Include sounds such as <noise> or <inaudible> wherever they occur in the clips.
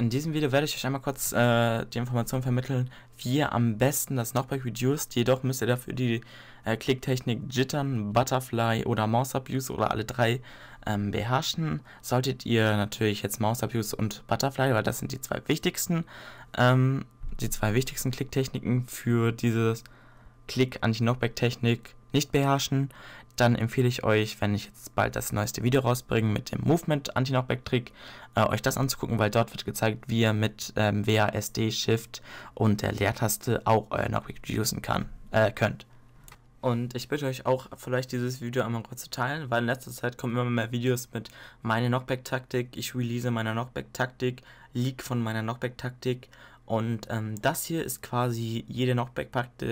In diesem Video werde ich euch einmal kurz äh, die Information vermitteln, wie ihr am besten das Knockback reduced, jedoch müsst ihr dafür die äh, Klicktechnik Jittern, Butterfly oder Mouse Abuse oder alle drei ähm, beherrschen. Solltet ihr natürlich jetzt Mouse Abuse und Butterfly, weil das sind die zwei wichtigsten, ähm, die zwei wichtigsten Klicktechniken für dieses Klick-Anti-Knockback-Technik nicht beherrschen, dann empfehle ich euch, wenn ich jetzt bald das neueste Video rausbringe mit dem Movement Anti-Knockback-Trick, äh, euch das anzugucken, weil dort wird gezeigt, wie ihr mit ähm, WASD, Shift und der Leertaste auch euer Knockback reducen kann, äh, könnt. Und ich bitte euch auch, vielleicht dieses Video einmal kurz zu teilen, weil in letzter Zeit kommen immer mehr Videos mit meiner Knockback-Taktik, ich release meiner Knockback-Taktik, Leak von meiner Knockback-Taktik. Und ähm, das hier ist quasi jede Knockback-Taktik,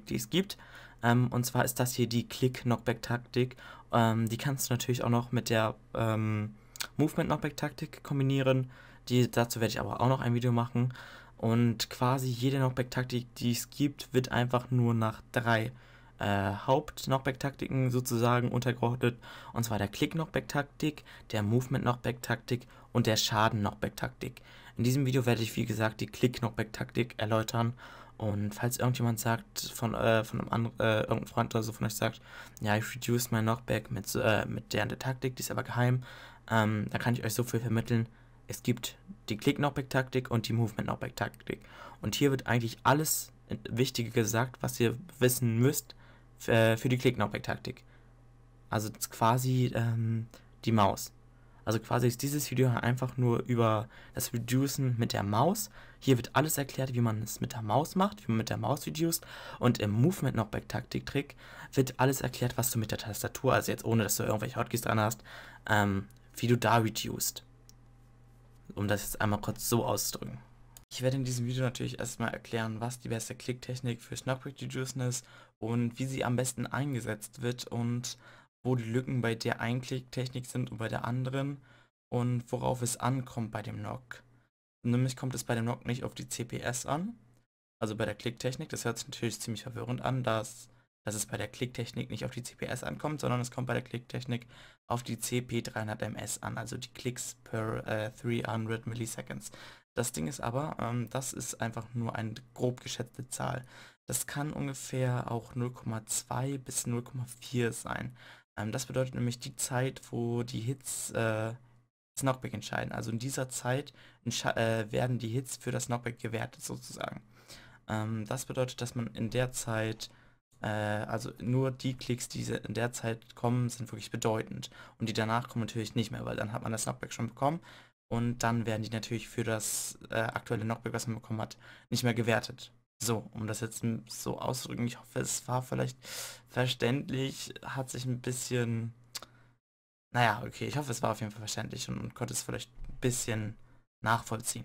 äh, die es gibt. Ähm, und zwar ist das hier die Click-Knockback-Taktik. Ähm, die kannst du natürlich auch noch mit der ähm, Movement-Knockback-Taktik kombinieren. Die, dazu werde ich aber auch noch ein Video machen. Und quasi jede Knockback-Taktik, die es gibt, wird einfach nur nach drei äh, Haupt-Knockback-Taktiken sozusagen untergeordnet. Und zwar der Click-Knockback-Taktik, der Movement-Knockback-Taktik und der Schaden-Knockback-Taktik. In diesem Video werde ich, wie gesagt, die Click-Knockback-Taktik erläutern und falls irgendjemand sagt, von, äh, von einem anderen, äh, irgendeinem Freund oder so von euch sagt, ja, ich reduce mein Knockback mit, äh, mit der der Taktik, die ist aber geheim, ähm, da kann ich euch so viel vermitteln. Es gibt die Click-Knockback-Taktik und die Movement-Knockback-Taktik. Und hier wird eigentlich alles Wichtige gesagt, was ihr wissen müsst äh, für die Click-Knockback-Taktik. Also quasi ähm, die Maus. Also quasi ist dieses Video einfach nur über das Reducen mit der Maus. Hier wird alles erklärt, wie man es mit der Maus macht, wie man mit der Maus reduced. Und im Movement Knockback Taktik Trick wird alles erklärt, was du mit der Tastatur, also jetzt ohne, dass du irgendwelche Hotkeys dran hast, ähm, wie du da reduced. Um das jetzt einmal kurz so auszudrücken. Ich werde in diesem Video natürlich erstmal erklären, was die beste Klicktechnik für Knockback Reducen ist und wie sie am besten eingesetzt wird und wo die Lücken bei der einen Klicktechnik sind und bei der anderen und worauf es ankommt bei dem Knock. Nämlich kommt es bei dem Knock nicht auf die CPS an, also bei der Klicktechnik. Das hört sich natürlich ziemlich verwirrend an, dass, dass es bei der Klicktechnik nicht auf die CPS ankommt, sondern es kommt bei der Klicktechnik auf die CP300ms an, also die Klicks per äh, 300 Milliseconds. Das Ding ist aber, ähm, das ist einfach nur eine grob geschätzte Zahl. Das kann ungefähr auch 0,2 bis 0,4 sein. Ähm, das bedeutet nämlich die Zeit, wo die Hits äh, das Knockback entscheiden. Also in dieser Zeit äh, werden die Hits für das Knockback gewertet sozusagen. Ähm, das bedeutet, dass man in der Zeit, äh, also nur die Klicks, die in der Zeit kommen, sind wirklich bedeutend. Und die danach kommen natürlich nicht mehr, weil dann hat man das Knockback schon bekommen. Und dann werden die natürlich für das äh, aktuelle Knockback, was man bekommen hat, nicht mehr gewertet. So, um das jetzt so auszudrücken, ich hoffe, es war vielleicht verständlich, hat sich ein bisschen... Naja, okay, ich hoffe, es war auf jeden Fall verständlich und, und konnte es vielleicht ein bisschen nachvollziehen.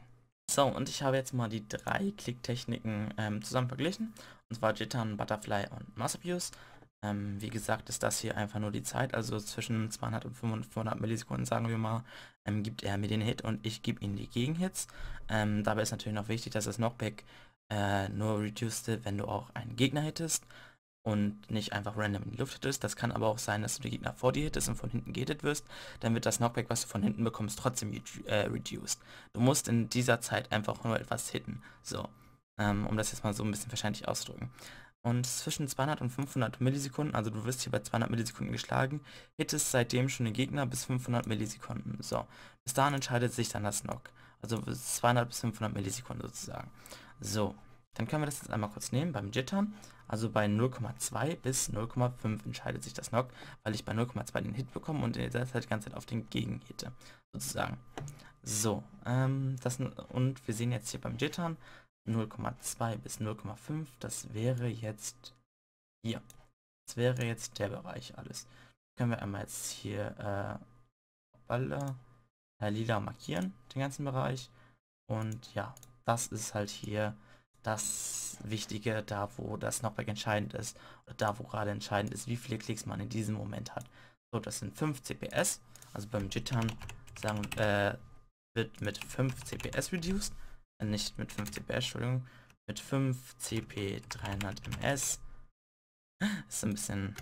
So, und ich habe jetzt mal die drei Klicktechniken ähm, zusammen verglichen. Und zwar Jittern, Butterfly und Mass Ähm, wie gesagt, ist das hier einfach nur die Zeit, also zwischen 200 und 500 Millisekunden, sagen wir mal, ähm, gibt er mir den Hit und ich gebe ihm die Gegenhits. Ähm, dabei ist natürlich noch wichtig, dass das Knockback äh, nur reduced wenn du auch einen Gegner hittest und nicht einfach random in die Luft hittest. Das kann aber auch sein, dass du die Gegner vor dir hittest und von hinten gehittet wirst. Dann wird das Knockback, was du von hinten bekommst, trotzdem äh, reduced. Du musst in dieser Zeit einfach nur etwas hitten. So, ähm, um das jetzt mal so ein bisschen wahrscheinlich auszudrücken und zwischen 200 und 500 Millisekunden, also du wirst hier bei 200 Millisekunden geschlagen, hittest seitdem schon den Gegner bis 500 Millisekunden. So, bis dahin entscheidet sich dann das Knock. Also 200 bis 500 Millisekunden sozusagen. So, dann können wir das jetzt einmal kurz nehmen beim Jittern. Also bei 0,2 bis 0,5 entscheidet sich das Knock, weil ich bei 0,2 den Hit bekomme und in der Zeit halt die ganze Zeit auf den Gegen hitte, sozusagen. So, ähm, das, und wir sehen jetzt hier beim Jittern, 0,2 bis 0,5. Das wäre jetzt hier. Das wäre jetzt der Bereich alles. Können wir einmal jetzt hier äh, alle, äh, lila markieren, den ganzen Bereich. Und ja, das ist halt hier das Wichtige, da wo das Knockback entscheidend ist, oder da wo gerade entscheidend ist, wie viele Klicks man in diesem Moment hat. So, das sind 5 CPS, also beim Jittern sagen, äh, wird mit 5 CPS reduced nicht mit 5 CP, Entschuldigung, mit 5 CP 300 MS. Ist ein bisschen,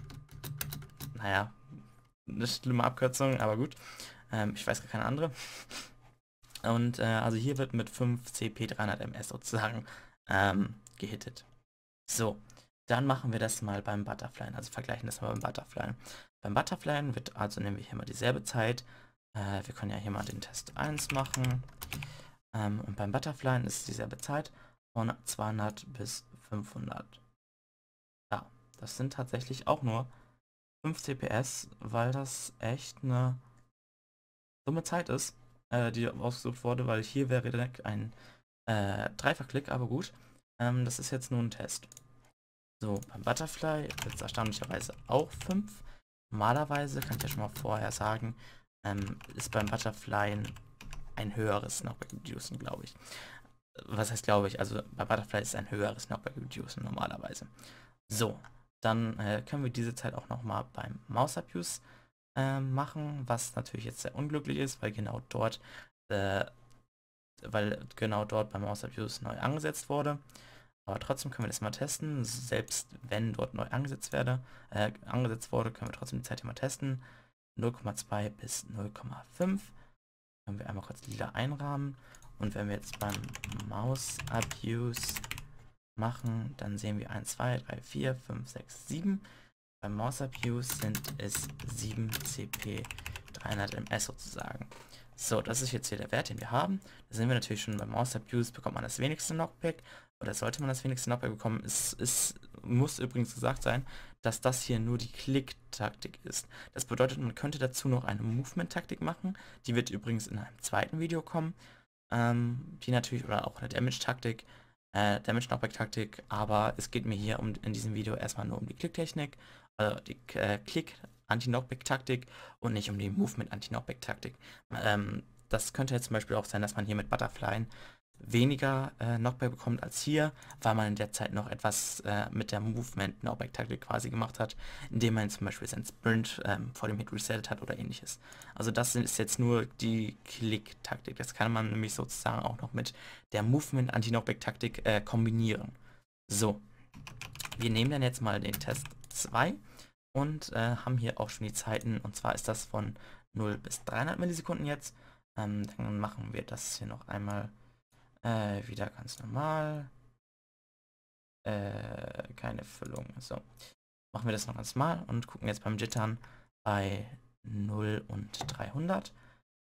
naja, eine schlimme Abkürzung, aber gut. Ähm, ich weiß gar keine andere. Und äh, also hier wird mit 5 CP 300 MS sozusagen ähm, gehittet. So, dann machen wir das mal beim Butterfly, also vergleichen das mal beim Butterfly. Beim Butterfly wird, also nehmen wir hier mal dieselbe Zeit. Äh, wir können ja hier mal den Test 1 machen. Ähm, und beim Butterfly ist dieselbe Zeit von 200 bis 500. Ja, das sind tatsächlich auch nur 5 CPS, weil das echt eine dumme Zeit ist, äh, die ausgesucht wurde, weil hier wäre direkt ein äh, Dreifachklick, aber gut. Ähm, das ist jetzt nur ein Test. So, beim Butterfly jetzt erstaunlicherweise auch 5. Normalerweise, kann ich ja schon mal vorher sagen, ähm, ist beim Butterfly ein höheres Knockback Reducen, glaube ich. Was heißt glaube ich? Also bei Butterfly ist ein höheres Knockback Reducen normalerweise. So, dann äh, können wir diese Zeit auch nochmal beim Mouse Abuse äh, machen, was natürlich jetzt sehr unglücklich ist, weil genau dort, äh, weil genau dort beim Mouse Abuse neu angesetzt wurde. Aber trotzdem können wir das mal testen. Selbst wenn dort neu angesetzt, werde, äh, angesetzt wurde, können wir trotzdem die Zeit hier mal testen. 0,2 bis 0,5. Können wir einmal kurz lila einrahmen. Und wenn wir jetzt beim Mouse Abuse machen, dann sehen wir 1, 2, 3, 4, 5, 6, 7. Beim Mouse Abuse sind es 7 CP 300 MS sozusagen. So, das ist jetzt hier der Wert, den wir haben. Da sehen wir natürlich schon beim Mouse Abuse bekommt man das wenigste Knockback. Oder sollte man das wenigste Knockback bekommen. Es, es muss übrigens gesagt sein, dass das hier nur die Klick-Taktik ist. Das bedeutet, man könnte dazu noch eine Movement-Taktik machen. Die wird übrigens in einem zweiten Video kommen. Ähm, die natürlich, oder auch eine Damage-Taktik, äh, Damage-Knockback-Taktik. Aber es geht mir hier um, in diesem Video erstmal nur um die Klicktechnik also die äh, Klick Anti-Knockback-Taktik und nicht um die Movement-Anti-Knockback-Taktik. Ähm, das könnte jetzt zum Beispiel auch sein, dass man hier mit Butterfly weniger äh, Knockback bekommt als hier, weil man in der Zeit noch etwas äh, mit der Movement Knockback Taktik quasi gemacht hat, indem man zum Beispiel sein Sprint ähm, vor dem Hit resettet hat oder ähnliches. Also das ist jetzt nur die Klick Taktik. Das kann man nämlich sozusagen auch noch mit der Movement Anti Knockback Taktik äh, kombinieren. So, wir nehmen dann jetzt mal den Test 2 und äh, haben hier auch schon die Zeiten und zwar ist das von 0 bis 300 Millisekunden jetzt. Ähm, dann machen wir das hier noch einmal äh, wieder ganz normal. Äh, keine Füllung. So. Machen wir das noch ganz normal und gucken jetzt beim Jittern bei 0 und 300.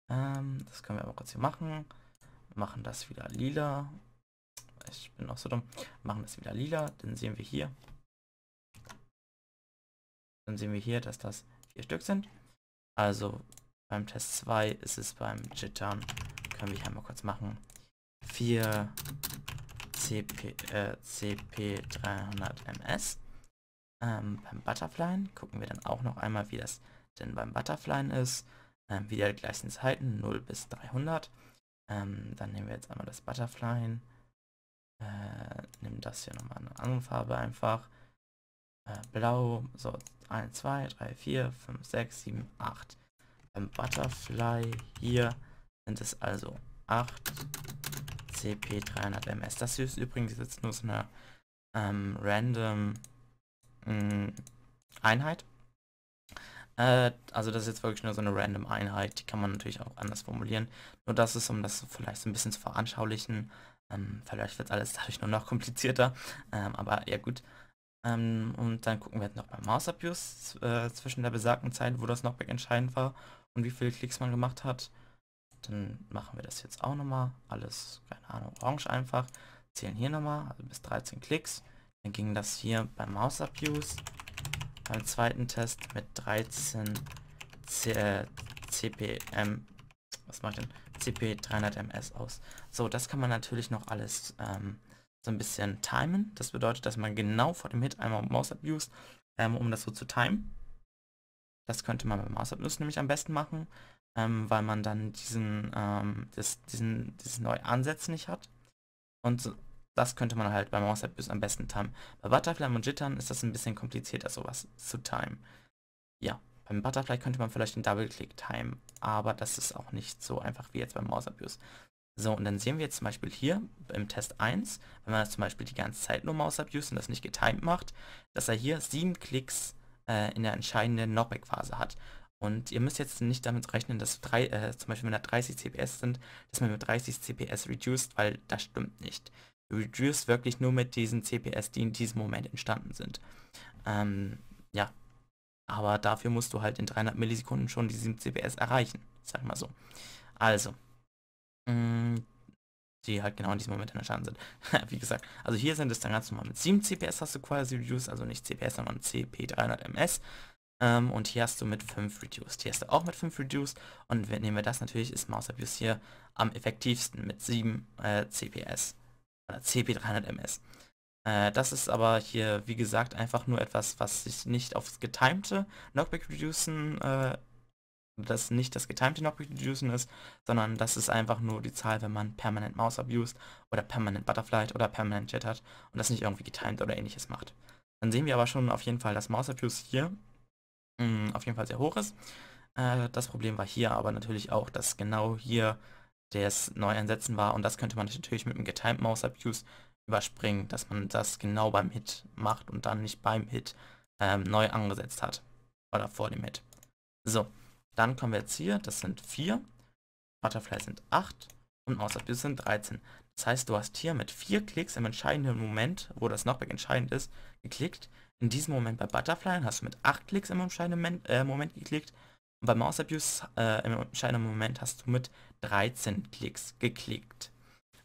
Ähm, das können wir aber kurz hier machen. Machen das wieder lila. Ich bin auch so dumm. Machen das wieder lila. Dann sehen wir hier, dann sehen wir hier, dass das vier Stück sind. Also beim Test 2 ist es beim Jittern. Können wir hier mal kurz machen. 4 CP, äh, CP 300 MS. Ähm, beim Butterfly gucken wir dann auch noch einmal, wie das denn beim Butterfly ist. Ähm, wieder die gleichen Zeiten, 0 bis 300. Ähm, dann nehmen wir jetzt einmal das Butterfly. Äh, nehmen das hier nochmal eine andere Farbe einfach. Äh, blau, so 1, 2, 3, 4, 5, 6, 7, 8. Beim Butterfly hier sind es also 8 CP 300 MS. Das hier ist übrigens jetzt nur so eine ähm, random mh, hm, Einheit. Äh, also das ist jetzt wirklich nur so eine random Einheit, die kann man natürlich auch anders formulieren. Nur das ist, um das vielleicht so ein bisschen zu veranschaulichen. Ähm, vielleicht wird alles dadurch nur noch komplizierter, ähm, aber ja gut. Ähm, und dann gucken wir halt noch beim Mouse Abuse äh, zwischen der besagten Zeit, wo das Knockback entscheidend war und wie viele Klicks man gemacht hat. Dann machen wir das jetzt auch nochmal. Alles, keine Ahnung, orange einfach. Zählen hier nochmal, also bis 13 Klicks. Dann ging das hier beim Mouse Abuse. Beim zweiten Test mit 13 C äh, CPM. Was macht denn? CP 300 MS aus. So, das kann man natürlich noch alles ähm, so ein bisschen timen. Das bedeutet, dass man genau vor dem Hit einmal Mouse abused, ähm, um das so zu timen. Das könnte man beim Mouse abuse nämlich am besten machen, ähm, weil man dann diesen, ähm, das, diesen, dieses neue Ansetzen nicht hat. Und so, das könnte man halt beim Mouse abuse am besten timen. Bei Butterfly und Jittern ist das ein bisschen komplizierter, sowas zu timen. Ja, beim Butterfly könnte man vielleicht den Double-Click timen, aber das ist auch nicht so einfach wie jetzt beim Mouse abuse. So, und dann sehen wir jetzt zum Beispiel hier im Test 1, wenn man das zum Beispiel die ganze Zeit nur Maus abused und das nicht getimed macht, dass er hier 7 Klicks äh, in der entscheidenden Knockback-Phase hat. Und ihr müsst jetzt nicht damit rechnen, dass drei, äh, zum Beispiel wenn da 30 CPS sind, dass man mit 30 CPS reduced, weil das stimmt nicht. Reduced wirklich nur mit diesen CPS, die in diesem Moment entstanden sind. Ähm, ja. Aber dafür musst du halt in 300 Millisekunden schon die 7 CPS erreichen. Sag mal so. Also, Mm, die halt genau in diesem Moment entstanden sind. <laughs> Wie gesagt, also hier sind es dann ganz normal mit 7 CPS hast du quasi Reduced, also nicht CPS, sondern CP300MS. Ähm, und hier hast du mit 5 Reduced. Hier hast du auch mit 5 Reduced. Und wenn, nehmen wir das natürlich, ist Mouse Abuse hier am effektivsten mit 7 äh, CPS. Oder CP300MS. Äh, das ist aber hier, wie gesagt, einfach nur etwas, was sich nicht aufs getimte Knockback Reducen äh, dass nicht das getimte Knock-Reducen ist, sondern das ist einfach nur die Zahl, wenn man permanent Mouse abused oder permanent Butterfly oder permanent Jet hat und das nicht irgendwie getimed oder ähnliches macht. Dann sehen wir aber schon auf jeden Fall, dass Mouse Abuse hier mh, mm, auf jeden Fall sehr hoch ist. Äh, das Problem war hier aber natürlich auch, dass genau hier das Neueinsetzen war und das könnte man natürlich mit einem getimed Mouse Abuse überspringen, dass man das genau beim Hit macht und dann nicht beim Hit ähm, neu angesetzt hat oder vor dem Hit. So, dann kommen wir jetzt hier, das sind 4, Butterfly sind 8 und Mouseappeal sind 13. Das heißt, du hast hier mit 4 Klicks im entscheidenden Moment, wo das Knockback entscheidend ist, geklickt. In diesem Moment bei Butterfly hast du mit 8 Klicks im entscheidenden Moment, äh, Moment geklickt. Und bei Mausabuse äh, im entscheidenden Moment hast du mit 13 Klicks geklickt.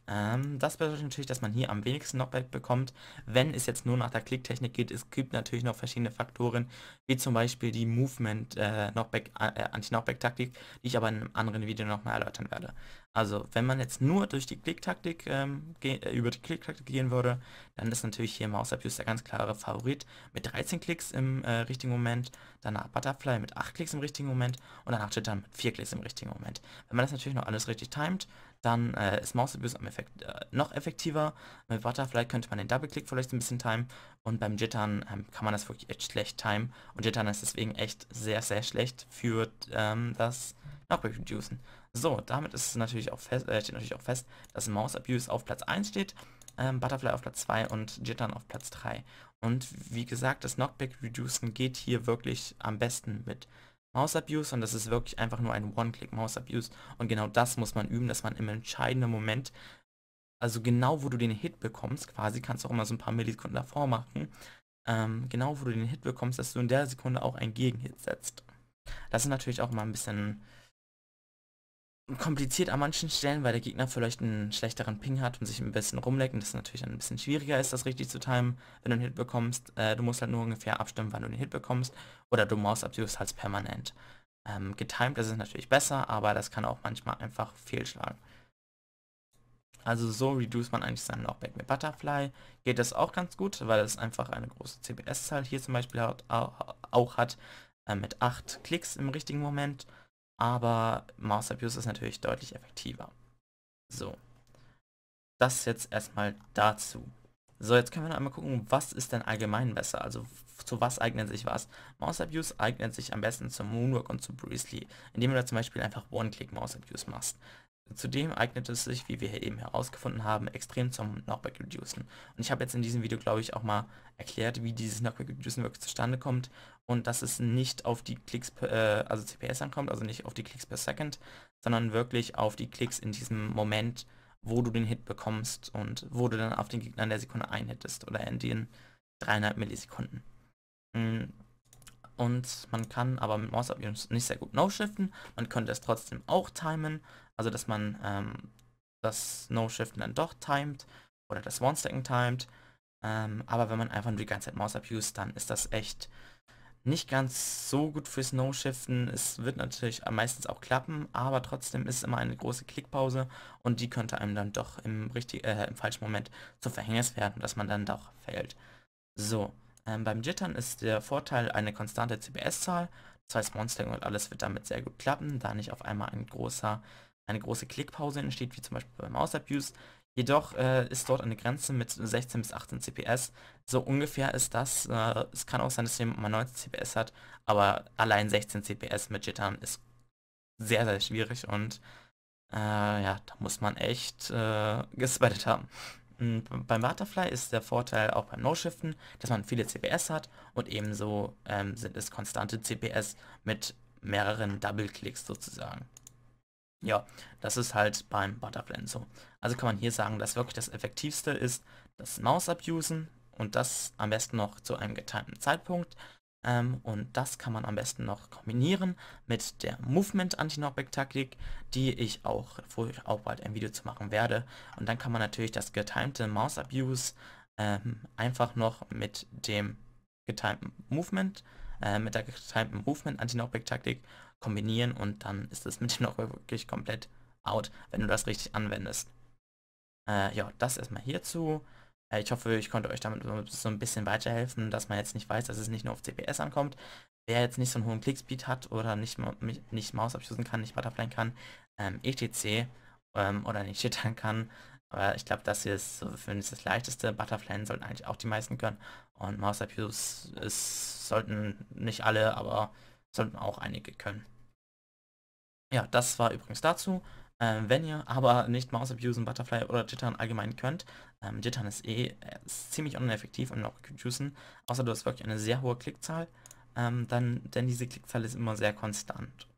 Ähm, das bedeutet natürlich, dass man hier am wenigsten Knockback bekommt, wenn es jetzt nur nach der Klicktechnik geht. Es gibt natürlich noch verschiedene Faktoren, wie zum Beispiel die Movement äh, äh, Anti-Knockback-Taktik, die ich aber in einem anderen Video nochmal erläutern werde. Also wenn man jetzt nur durch die Klicktaktik ähm, äh, über die Klicktaktik gehen würde, dann ist natürlich hier Mouse Abuse der ganz klare Favorit mit 13 Klicks im äh, richtigen Moment, danach Butterfly mit 8 Klicks im richtigen Moment und danach Jitter mit 4 Klicks im richtigen Moment. Wenn man das natürlich noch alles richtig timet, dann äh, ist Mouse Abuse am Effekt äh, noch effektiver. Mit Butterfly könnte man den Double-Click vielleicht ein bisschen timen und beim Jittern ähm, kann man das wirklich echt schlecht timen und Jittern ist deswegen echt sehr, sehr schlecht für ähm, das reproducen. So, damit ist es natürlich auch fest, äh, steht natürlich auch fest, dass Mouse Abuse auf Platz 1 steht, ähm, Butterfly auf Platz 2 und Jittern auf Platz 3. Und wie gesagt, das Knockback Reducen geht hier wirklich am besten mit Mouse Abuse und das ist wirklich einfach nur ein One-Click Mouse Abuse. Und genau das muss man üben, dass man im entscheidenden Moment also genau wo du den Hit bekommst, quasi kannst du auch immer so ein paar Millisekunden davor machen, ähm, genau wo du den Hit bekommst, dass du in der Sekunde auch einen Gegenhit setzt. Das ist natürlich auch mal ein bisschen kompliziert an manchen Stellen, weil der Gegner vielleicht einen schlechteren Ping hat und sich ein bisschen rumleckt und das natürlich dann ein bisschen schwieriger ist, das richtig zu timen, wenn du einen Hit bekommst. Äh, du musst halt nur ungefähr abstimmen, wann du den Hit bekommst oder du maus abusest halt permanent. Ähm, getimed ist es natürlich besser, aber das kann auch manchmal einfach fehlschlagen. Also so reduce man eigentlich seinen Knockback mit Butterfly. Geht das auch ganz gut, weil es einfach eine große CPS-Zahl hier zum Beispiel hat, auch hat, äh, mit 8 Klicks im richtigen Moment aber Mouse Abuse ist natürlich deutlich effektiver. So, das jetzt erstmal dazu. So, jetzt können wir noch einmal gucken, was ist denn allgemein besser? Also zu was eignet sich was? Mouse Abuse eignet sich am besten zum Moonwalk und zu Breezely, indem du da zum Beispiel einfach One-Click Mouse Abuse machst. Zudem eignet es sich, wie wir eben herausgefunden haben, extrem zum Knockback Reducen. Und ich habe jetzt in diesem Video, glaube ich, auch mal erklärt, wie dieses Knockback Reducen wirklich zustande kommt und dass es nicht auf die Klicks, äh, also CPS ankommt, also nicht auf die Klicks per Second, sondern wirklich auf die Klicks in diesem Moment, wo du den Hit bekommst und wo du dann auf den Gegner in der Sekunde einhittest oder in den dreieinhalb Millisekunden. Hm, und man kann aber mit Maus nicht sehr gut No-Shiften. Man könnte es trotzdem auch timen, also dass man ähm, das No-Shiften dann doch timet oder das One-Stacken timet. Ähm, aber wenn man einfach nur die ganze Zeit Maus abuse, dann ist das echt nicht ganz so gut fürs No-Shiften. Es wird natürlich meistens auch klappen, aber trotzdem ist immer eine große Klickpause und die könnte einem dann doch im, richtig, äh, im falschen Moment zu Verhängnis werden, dass man dann doch fällt. So, ähm, beim Jittern ist der Vorteil eine konstante CBS-Zahl, das heißt Monstering und alles wird damit sehr gut klappen, da nicht auf einmal ein großer, eine große Klickpause entsteht, wie zum Beispiel beim Mouse Abuse. Jedoch äh, ist dort eine Grenze mit 16 bis 18 CPS. So ungefähr ist das. Äh, es kann auch sein, dass jemand mal 19 CPS hat, aber allein 16 CPS mit Jittern ist sehr, sehr schwierig und äh, ja, da muss man echt äh, gespettet haben. Mm, beim Butterfly ist der Vorteil auch beim No-Shiften, dass man viele CPS hat und ebenso ähm, sind es konstante CPS mit mehreren Double-Klicks sozusagen. Ja, das ist halt beim Butterfly so. Also kann man hier sagen, dass wirklich das effektivste ist, das Maus abusen und das am besten noch zu einem getimten Zeitpunkt, ähm, und das kann man am besten noch kombinieren mit der Movement-Anti-Knockback-Taktik, die ich auch, wo ich auch bald ein Video zu machen werde. Und dann kann man natürlich das getimte Mouse-Abuse ähm, einfach noch mit dem getimten Movement, äh, mit der getimten Movement-Anti-Knockback-Taktik kombinieren und dann ist das mit dem Knockback wirklich komplett out, wenn du das richtig anwendest. Äh, ja, das erstmal hierzu. Ja, äh, ich hoffe, ich konnte euch damit so ein bisschen weiterhelfen, dass man jetzt nicht weiß, dass es nicht nur auf CPS ankommt. Wer jetzt nicht so einen hohen Klickspeed hat oder nicht, nicht Maus abschießen kann, nicht Butterfly kann, ähm, etc. Ähm, oder nicht Jittern kann, aber ich glaube, das hier ist so für mich das leichteste. Butterfly sollten eigentlich auch die meisten können. Und Maus Abuse sollten nicht alle, aber sollten auch einige können. Ja, das war übrigens dazu. Ähm, wenn ihr aber nicht Mouse abusen, Butterfly oder Jittern allgemein könnt, ähm, Jittern ist eh äh, ist ziemlich uneffektiv im Lock-Juicen, außer du hast wirklich eine sehr hohe Klickzahl, ähm, dann, denn diese Klickzahl ist immer sehr konstant.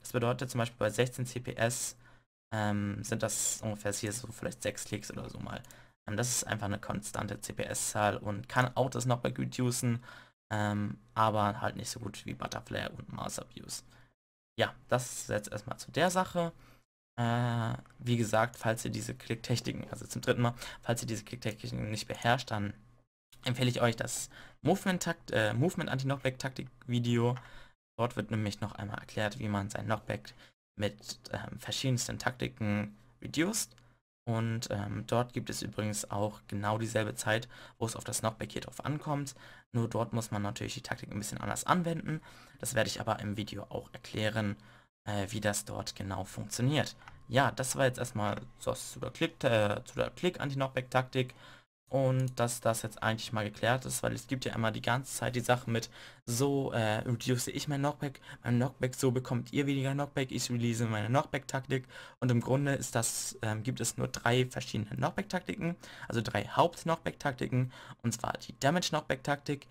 Das bedeutet zum Beispiel bei 16 CPS ähm, sind das ungefähr hier so vielleicht 6 Klicks oder so mal. Ähm, das ist einfach eine konstante CPS-Zahl und kann auch das Knockback reducen, aber halt nicht so gut wie Butterfly und Mouse Abuse. Ja, das ist jetzt erstmal zu der Sache. Äh, wie gesagt, falls ihr diese Klicktechniken, also zum dritten Mal, falls ihr diese Klicktechniken nicht beherrscht, dann empfehle ich euch das Movement-Takt, äh, Movement Anti-Knockback-Taktik-Video. Dort wird nämlich noch einmal erklärt, wie man sein Knockback mit ähm, verschiedensten Taktiken reduced. Und ähm, dort gibt es übrigens auch genau dieselbe Zeit, wo es auf das Knockback hier drauf ankommt. Nur dort muss man natürlich die Taktik ein bisschen anders anwenden. Das werde ich aber im Video auch erklären äh, wie das dort genau funktioniert. Ja, das war jetzt erstmal so zu der Klick, äh, zu der Klick Anti-Knockback-Taktik und dass das jetzt eigentlich mal geklärt ist, weil es gibt ja immer die ganze Zeit die Sache mit, so äh, reduce ich mein Knockback, mein Knockback, so bekommt ihr weniger Knockback, ich release meine Knockback-Taktik und im Grunde ist das, ähm, gibt es nur drei verschiedene Knockback-Taktiken, also drei Haupt-Knockback-Taktiken und zwar die Damage-Knockback-Taktik,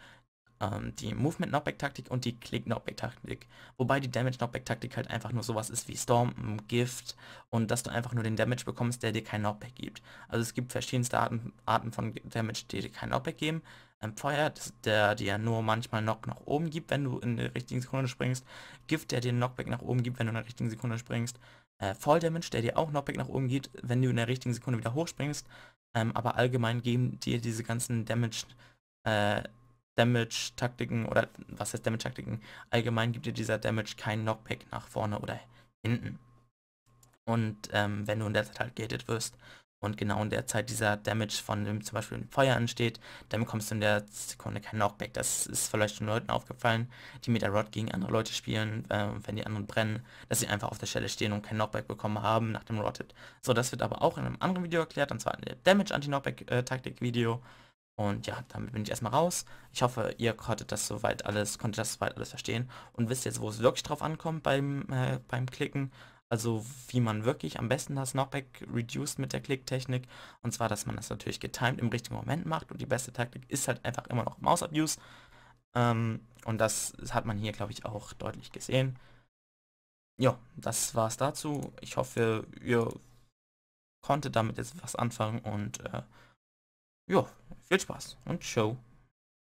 ähm, die Movement Knockback Taktik und die Click Knockback Taktik. Wobei die Damage Knockback Taktik halt einfach nur sowas ist wie Storm, Gift und dass du einfach nur den Damage bekommst, der dir kein Knockback gibt. Also es gibt verschiedenste Arten, Arten von Damage, die dir kein Knockback geben. Ähm, Feuer, das, der dir nur manchmal Knock nach oben gibt, wenn du in der richtigen Sekunde springst. Gift, der dir Knockback nach oben gibt, wenn du in der richtigen Sekunde springst. Äh, Fall Damage, der dir auch Knockback nach oben gibt, wenn du in der richtigen Sekunde wieder hochspringst. Ähm, aber allgemein geben dir diese ganzen Damage äh, Damage-Taktiken oder was heißt Damage-Taktiken? Allgemein gibt dir dieser Damage kein Knockback nach vorne oder hinten. Und ähm, wenn du in der Zeit halt gated wirst und genau in der Zeit dieser Damage von dem zum Beispiel Feuer entsteht, dann bekommst du in der Sekunde kein Knockback. Das ist vielleicht schon Leuten aufgefallen, die mit der Rod gegen andere Leute spielen, äh, wenn die anderen brennen, dass sie einfach auf der Stelle stehen und kein Knockback bekommen haben nach dem Rotted. So, das wird aber auch in einem anderen Video erklärt, und zwar in der Damage-Anti-Knockback-Taktik-Video. Äh, und ja, damit bin ich erstmal raus. Ich hoffe, ihr konntet das soweit alles, konntet das soweit alles verstehen und wisst jetzt, wo es wirklich drauf ankommt beim, äh, beim Klicken. Also wie man wirklich am besten das Knockback reduced mit der Klicktechnik. Und zwar, dass man das natürlich getimed im richtigen Moment macht. Und die beste Taktik ist halt einfach immer noch Mouse Abuse. Ähm, und das hat man hier, glaube ich, auch deutlich gesehen. Ja, das war's dazu. Ich hoffe, ihr konntet damit jetzt was anfangen und äh, ja, viel Spaß und ciao.